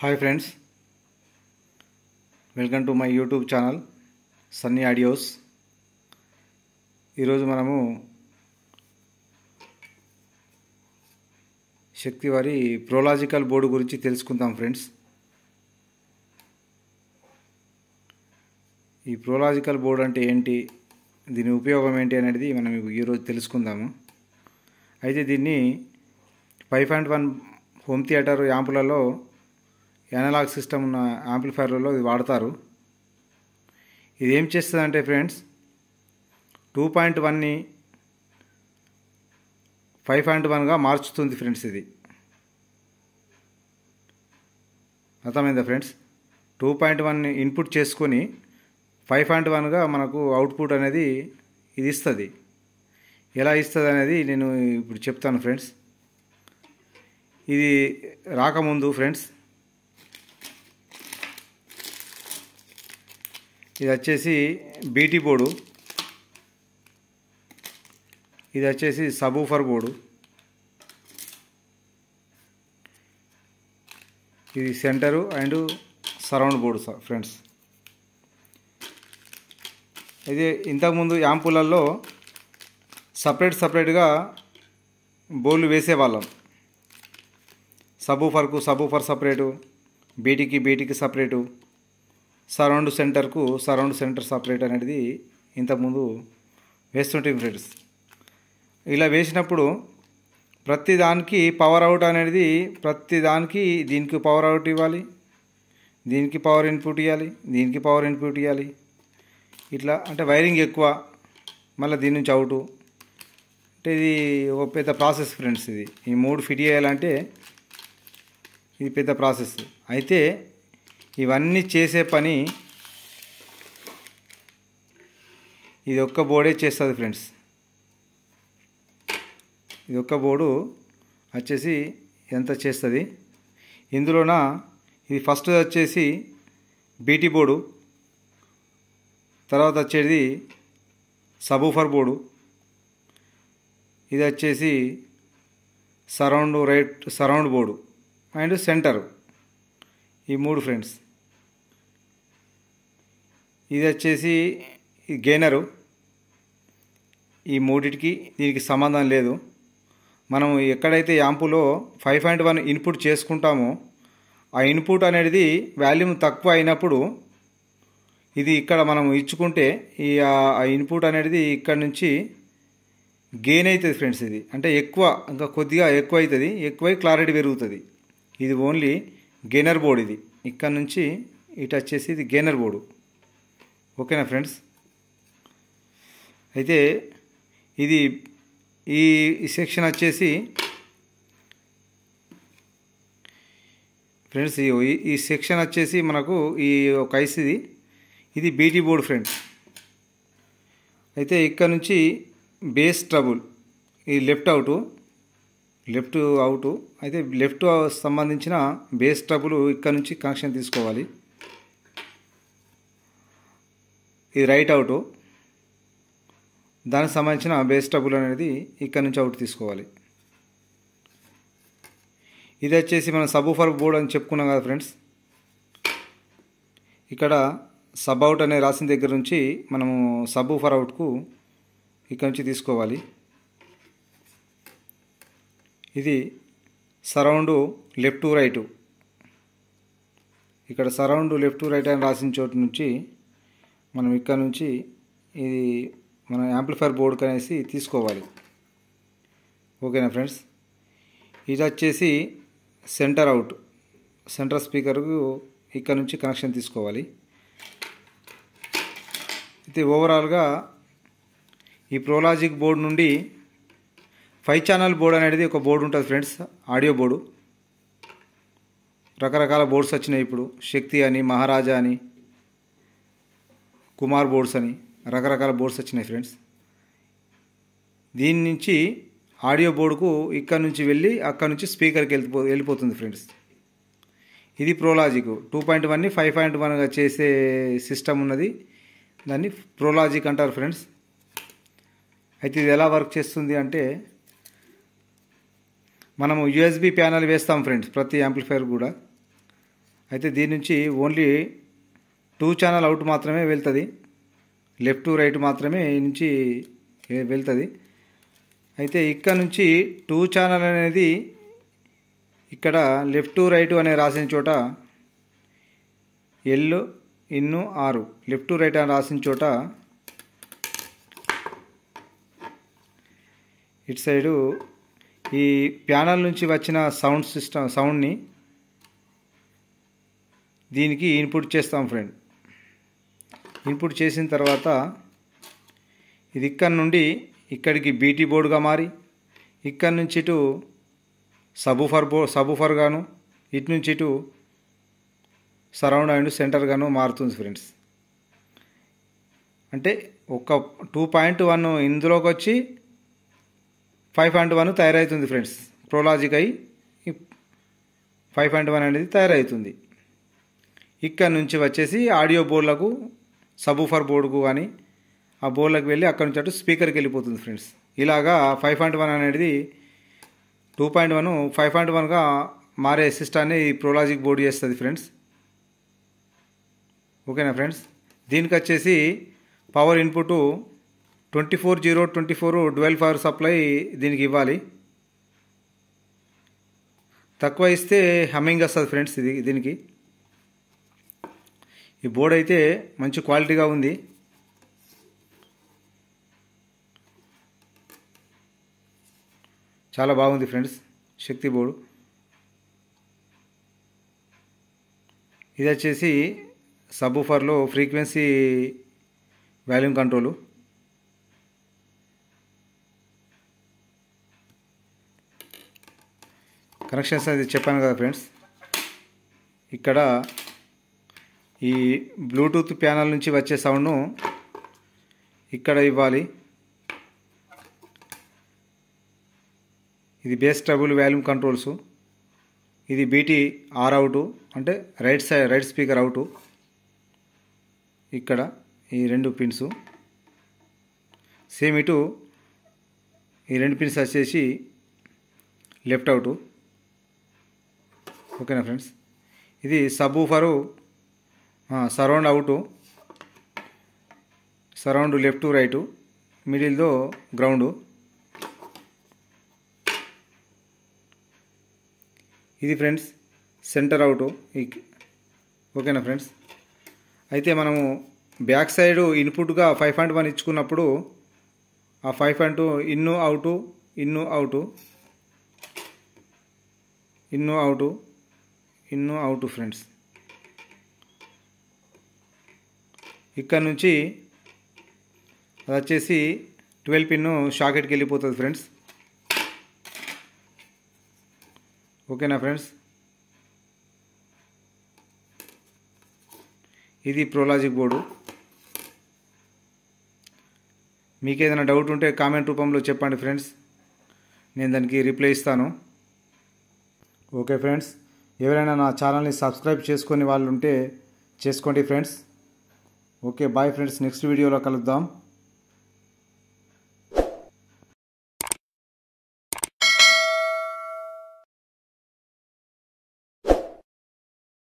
hi friends welcome to my YouTube channel Sunny Audios ఈరోజు మనము శక్తివారి ప్రోలాజికల్ board గురించి తెలుసుకుందాం ఫ్రెండ్స్ ఈ ప్రోలాజికల్ బోర్డు అంటే ఏంటి దీని ఉపయోగం ఏంటి అనేది మనం ఈరోజు తెలుసుకుందాము అయితే దీన్ని five point one home theatre యాంపులలో ఎనలాగ్ సిస్టమ్ ఉన్న యాంప్లిఫైర్లలో ఇది వాడతారు ఇది ఏం చేస్తుందంటే ఫ్రెండ్స్ టూ పాయింట్ వన్ని ఫైవ్ పాయింట్ వన్గా మార్చుతుంది ఫ్రెండ్స్ ఇది అర్థమైందా friends two point one input చేసుకొని ఫైవ్ పాయింట్ వన్గా మనకు అవుట్పుట్ అనేది ఇది ఇస్తుంది ఎలా ఇస్తుంది అనేది నేను ఇప్పుడు చెప్తాను ఫ్రెండ్స్ ఇది రాకముందు ఫ్రెండ్స్ ఇది వచ్చేసి బీటీ బోర్డు ఇది వచ్చేసి సబూఫర్ బోర్డు ఇది centre and surround board sir friends ఇది ఇంతకుముందు యాంపులల్లో సపరేట్ సపరేట్గా బోర్లు వేసేవాళ్ళం సబూఫర్కు సబూఫర్ సపరేటు బీటీకి బీటీకి సపరేటు సరౌండ్ సెంటర్కు సరౌండ్ సెంటర్ సపరేట్ అనేది ఇంతకుముందు వేస్తుంటే ఫ్రెండ్స్ ఇలా వేసినప్పుడు ప్రతి దానికి పవర్ అవుట్ అనేది ప్రతి దానికి దీనికి పవర్ అవుట్ ఇవ్వాలి దీనికి పవర్ ఇన్పుట్ ఇవ్వాలి దీనికి పవర్ ఇన్పుట్ ఇవ్వాలి ఇట్లా అంటే వైరింగ్ ఎక్కువ మళ్ళీ దీని నుంచి అవుటు అంటే ఇది ఒక పెద్ద ప్రాసెస్ ఫ్రెండ్స్ ఇది ఈ మూడు ఫిట్ చేయాలంటే ఇది పెద్ద ప్రాసెస్ అయితే ఇవన్నీ చేసే పని ఇది ఒక్క బోర్డే చేస్తుంది ఫ్రెండ్స్ ఇది ఒక్క బోర్డు వచ్చేసి ఎంత చేస్తుంది ఇందులోన ఇది ఫస్ట్ వచ్చేసి బీటీ బోర్డు తర్వాత వచ్చేది సబూఫర్ బోర్డు ఇది వచ్చేసి surround right surround board and centre ఈ మూడు ఫ్రెండ్స్ ఇది వచ్చేసి గేనరు ఈ మూడిటికి దీనికి సంబంధం లేదు మనం ఎక్కడైతే యాంపులో ఫైవ్ పాయింట్ వన్ ఇన్పుట్ చేసుకుంటామో ఆ ఇన్పుట్ అనేది వాల్యూమ్ తక్కువ అయినప్పుడు ఇది ఇక్కడ మనం ఇచ్చుకుంటే ఈ ఆ ఇన్పుట్ అనేది ఇక్కడ నుంచి గెయిన్ అవుతుంది ఫ్రెండ్స్ ఇది అంటే ఎక్కువ ఇంకా కొద్దిగా ఎక్కువ అవుతుంది ఎక్కువై క్లారిటీ పెరుగుతుంది ఇది ఓన్లీ గెయినర్ బోర్డు ఇది ఇక్కడ నుంచి ఇటు వచ్చేసి ఇది గెయినర్ బోర్డు ఓకేనా ఫ్రెండ్స్ అయితే ఇది ఈ సెక్షన్ వచ్చేసి ఫ్రెండ్స్ ఈ సెక్షన్ వచ్చేసి మనకు ఈ ఒక ఐసిది ఇది బీటీ బోర్డు ఫ్రెండ్స్ అయితే ఇక్కడ నుంచి బేస్ ట్రబుల్ ఈ లెఫ్ట్ అవుటు లెఫ్ట్ అవుటు అయితే లెఫ్ట్ సంబంధించిన బేస్ ట్రబుల్ ఇక్కడ నుంచి కనెక్షన్ తీసుకోవాలి ఇది రైట్ అవుట్ దానికి సంబంధించిన బేస్ టబుల్ అనేది ఇక్కడ నుంచి అవుట్ తీసుకోవాలి ఇది వచ్చేసి మనం సబ్ ఫర్ బోర్డ్ అని చెప్పుకున్నాం కదా ఫ్రెండ్స్ ఇక్కడ సబ్ అవుట్ అనే రాసిన దగ్గర నుంచి మనము సబ్ ఫర్ అవుట్కు ఇక్కడ నుంచి తీసుకోవాలి ఇది సరౌండ్ లెఫ్ట్ టు రైటు ఇక్కడ సరౌండ్ లెఫ్ట్ టు రైట్ అని రాసిన చోటు నుంచి మనం ఇక్కడ నుంచి ఇది మన యాంప్లిఫైర్ బోర్డుకి అనేసి తీసుకోవాలి ఓకేనా ఫ్రెండ్స్ ఇది వచ్చేసి సెంటర్ అవుట్ సెంటర్ స్పీకర్కు ఇక్కడ నుంచి కనెక్షన్ తీసుకోవాలి అయితే ఓవరాల్గా ఈ ప్రోలాజిక్ బోర్డు నుండి ఫైవ్ ఛానల్ బోర్డ్ అనేది ఒక బోర్డు ఉంటుంది ఫ్రెండ్స్ ఆడియో బోర్డు రకరకాల బోర్డ్స్ వచ్చినాయి ఇప్పుడు శక్తి అని మహారాజా అని కుమార్ బోర్డ్స్ అని రకరకాల బోర్డ్స్ వచ్చినాయి ఫ్రెండ్స్ దీని నుంచి ఆడియో బోర్డుకు ఇక్కడ నుంచి వెళ్ళి అక్కడ నుంచి స్పీకర్కి వెళ్ళిపో వెళ్ళిపోతుంది ఫ్రెండ్స్ ఇది ప్రోలాజిక్ టూ పాయింట్ వన్ని ఫైవ్ పాయింట్ వన్గా చేసే సిస్టమ్ ఉన్నది దాన్ని ప్రోలాజిక్ అంటారు ఫ్రెండ్స్ అయితే ఇది ఎలా వర్క్ చేస్తుంది అంటే మనము యూఎస్బి ప్యానల్ వేస్తాం ఫ్రెండ్స్ ప్రతి యాంప్లిఫైర్ కూడా అయితే దీని నుంచి ఓన్లీ టూ ఛానల్ అవుట్ మాత్రమే వెళ్తుంది లెఫ్ట్ రైట్ మాత్రమే నుంచి వెళ్తుంది అయితే ఇక్కడ నుంచి టూ ఛానల్ అనేది ఇక్కడ లెఫ్ట్ రైట్ అనే రాసిన చోట ఎల్లు ఇన్ను ఆరు లెఫ్ట్ రైట్ అని రాసిన చోట ఇటు సైడు ఈ ప్యానల్ నుంచి వచ్చిన సౌండ్ సిస్టమ్ సౌండ్ని దీనికి ఇన్పుట్ చేస్తాం ఫ్రెండ్ ఇన్పుట్ చేసిన తర్వాత ఇది ఇక్కడ నుండి ఇక్కడికి బీటీ బోర్డుగా మారి ఇక్కడ నుంచి ఇటు సబుఫర్ బో సబూఫర్ గాను ఇటు నుంచి ఇటు సరౌండ్ అండ్ సెంటర్ గాను మారుతుంది ఫ్రెండ్స్ అంటే ఒక టూ పాయింట్ వన్ ఇందులోకి వచ్చి ఫైవ్ పాయింట్ వన్ తయారవుతుంది ఫ్రెండ్స్ ప్రోలాజిక్ అయి ఫైవ్ పాయింట్ వన్ అనేది తయారవుతుంది ఇక్కడ నుంచి వచ్చేసి ఆడియో బోర్డులకు సబూఫర్ బోర్డుకు కానీ ఆ బోర్డులకు వెళ్ళి అక్కడ నుంచి అటు స్పీకర్కి వెళ్ళిపోతుంది ఫ్రెండ్స్ ఇలాగా ఫైవ్ పాయింట్ వన్ అనేది two point one five point వన్గా మారే సిస్టాన్ని ఈ ప్రోలాజిక్ బోర్డు చేస్తుంది ఫ్రెండ్స్ ఓకేనా ఫ్రెండ్స్ దీనికి వచ్చేసి power input twenty four zero twenty four twelve power supply దీనికి ఇవ్వాలి తక్కువ ఇస్తే హమ్మింగ్ వస్తుంది ఫ్రెండ్స్ ఇది దీనికి ఈ బోర్డు అయితే మంచి క్వాలిటీగా ఉంది చాలా బాగుంది ఫ్రెండ్స్ శక్తి బోర్డు ఇది వచ్చేసి సబ్బుఫర్లో ఫ్రీక్వెన్సీ వాల్యూమ్ కంట్రోలు కనెక్షన్స్ అది చెప్పాను కదా ఫ్రెండ్స్ ఇక్కడ ఈ బ్లూటూత్ ప్యానల్ నుంచి వచ్చే సౌండ్ను ఇక్కడ ఇవ్వాలి ఇది బేస్ ట్రబుల్ వాల్యూమ్ కంట్రోల్స్ ఇది బీటీ ఆర్ అవుట్ అంటే right side right speaker out ఇక్కడ ఈ రెండు పిన్స్ సేమ్ ఇటు ఈ రెండు పిన్స్ వచ్చేసి లెఫ్ట్ అవుట్ ఓకేనా ఫ్రెండ్స్ ఇది subwoofer surround out surround left right మిడిల్తో గ్రౌండు ఇది ఫ్రెండ్స్ సెంటర్ అవుట్ ఓకేనా ఫ్రెండ్స్ అయితే మనము బ్యాక్ సైడ్ ఇన్పుట్గా ఫైవ్ పాయింట్ వన్ ఇచ్చుకున్నప్పుడు ఆ five point in out in out in out in out friends ఇక్కడ నుంచి అది వచ్చేసి ట్వెల్వ్ పిన్ షాకెట్కి వెళ్ళిపోతుంది ఫ్రెండ్స్ ఓకేనా ఫ్రెండ్స్ ఇది ప్రోలాజిక్ బోర్డు మీకు ఏదైనా డౌట్ ఉంటే కామెంట్ రూపంలో చెప్పండి ఫ్రెండ్స్ నేను దానికి రిప్లై ఇస్తాను ఓకే ఫ్రెండ్స్ ఎవరైనా నా ఛానల్ని సబ్స్క్రైబ్ చేసుకునే వాళ్ళు ఉంటే చేసుకోండి friends okay bye friends next వీడియోలో కలుద్దాం